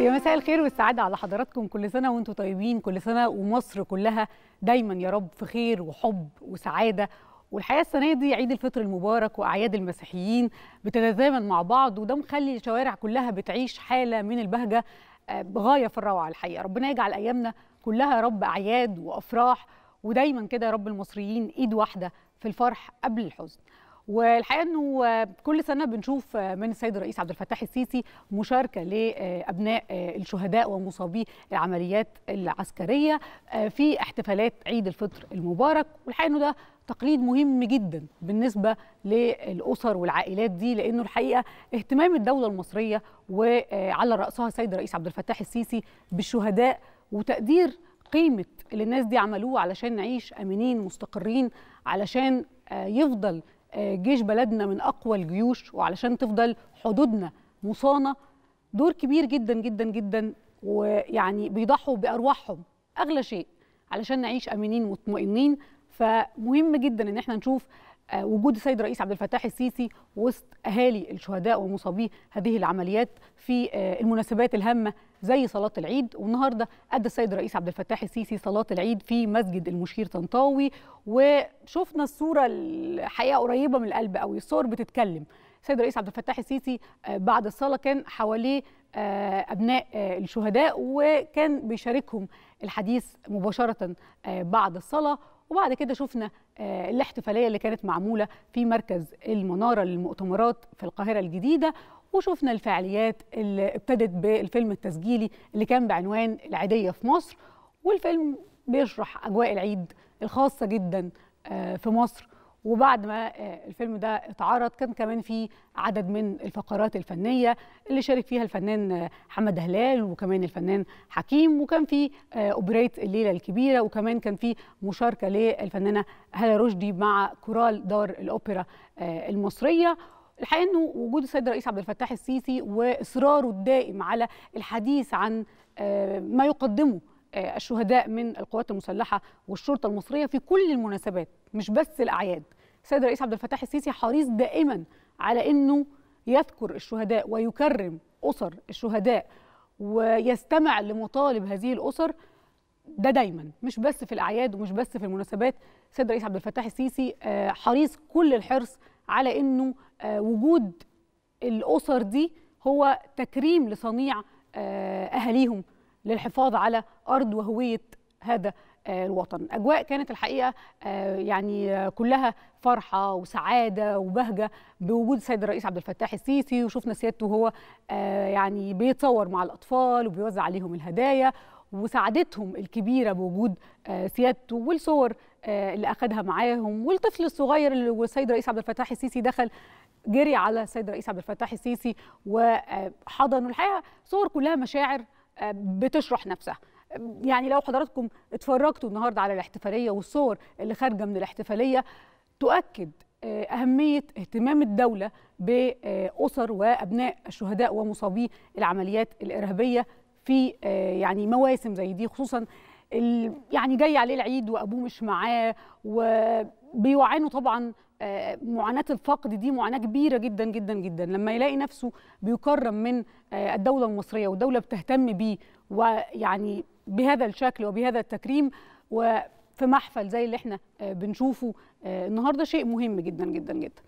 يا مساء الخير والسعادة على حضراتكم كل سنة وانتم طيبين كل سنة ومصر كلها دايما يا رب في خير وحب وسعادة والحقيقه السنه دي عيد الفطر المبارك واعياد المسيحيين بتتزامن مع بعض وده مخلي الشوارع كلها بتعيش حاله من البهجه بغايه آه، في الروعه الحقيقه ربنا يجعل ايامنا كلها يا رب اعياد وافراح ودايما كده يا رب المصريين ايد واحده في الفرح قبل الحزن والحقيقه انه كل سنه بنشوف من السيد الرئيس عبد الفتاح السيسي مشاركه لابناء الشهداء ومصابي العمليات العسكريه آه، في احتفالات عيد الفطر المبارك والحقيقه انه ده تقليد مهم جدا بالنسبه للاسر والعائلات دي لانه الحقيقه اهتمام الدوله المصريه وعلى راسها السيد الرئيس عبد الفتاح السيسي بالشهداء وتقدير قيمه اللي الناس دي عملوه علشان نعيش امنين مستقرين علشان آه، يفضل جيش بلدنا من اقوى الجيوش وعلشان تفضل حدودنا مصانه دور كبير جدا جدا جدا ويعني بيضحوا بارواحهم اغلى شيء علشان نعيش امنين مطمئنين فمهم جدا ان احنا نشوف آه، وجود السيد الرئيس عبد الفتاح السيسي وسط اهالي الشهداء ومصابي هذه العمليات في آه، المناسبات الهامه زي صلاه العيد والنهارده ادى السيد الرئيس عبد الفتاح السيسي صلاه العيد في مسجد المشير طنطاوي وشفنا الصوره الحقيقه قريبه من القلب قوي الصور بتتكلم السيد الرئيس عبد الفتاح السيسي آه، بعد الصلاه كان حواليه آه، ابناء آه، الشهداء وكان بيشاركهم الحديث مباشره بعد الصلاه وبعد كده شفنا الاحتفاليه اللي كانت معموله في مركز المناره للمؤتمرات في القاهره الجديده وشفنا الفعاليات اللي ابتدت بالفيلم التسجيلي اللي كان بعنوان العيديه في مصر والفيلم بيشرح اجواء العيد الخاصه جدا في مصر وبعد ما آه، الفيلم ده اتعرض كان كمان في عدد من الفقرات الفنيه اللي شارك فيها الفنان آه، حمد هلال وكمان الفنان حكيم وكان في آه، اوبريت الليله الكبيره وكمان كان في مشاركه للفنانه هلا رشدي مع كورال دار الاوبرا المصريه الحقيقه انه وجود السيد الرئيس عبد الفتاح السيسي واصراره الدائم على الحديث عن ما يقدمه الشهداء من القوات المسلحه والشرطه المصريه في كل المناسبات مش بس الاعياد السيد الرئيس عبد الفتاح السيسي حريص دائما على انه يذكر الشهداء ويكرم اسر الشهداء ويستمع لمطالب هذه الاسر ده دايما مش بس في الاعياد ومش بس في المناسبات السيد الرئيس عبد الفتاح السيسي آه، حريص كل الحرص على انه آه، وجود الاسر دي هو تكريم لصنيع آه، اهاليهم للحفاظ على ارض وهويه هذا آه، الوطن أجواء كانت الحقيقة آه، يعني كلها فرحة وسعادة وبهجة بوجود السيد الرئيس عبد الفتاح السيسي وشفنا سيادته هو آه، يعني بيتصور مع الأطفال وبيوزع عليهم الهدايا وسعادتهم الكبيرة بوجود سيادته والصور اللي أخدها معاهم والطفل الصغير اللي والسيد الرئيس عبد الفتاح السيسي دخل جري على السيد الرئيس عبد الفتاح السيسي وحضنه الحقيقة صور كلها مشاعر بتشرح نفسها يعني لو حضراتكم اتفرجتوا النهارده على الاحتفاليه والصور اللي خارجه من الاحتفاليه تؤكد آه، أهمية اهتمام الدولة بأسر وأبناء الشهداء ومصابي العمليات الإرهابية في آه، يعني مواسم زي دي خصوصا يعني جاي عليه العيد وأبوه مش معاه وبيعانوا طبعا آه، معاناة الفقد دي معاناة كبيرة جدا جدا جدا لما يلاقي نفسه بيكرم من الدولة المصرية والدولة بتهتم بيه ويعني بهذا الشكل وبهذا التكريم وفي محفل زي اللي احنا آه، بنشوفه آه، النهارده شيء مهم جدا جدا جدا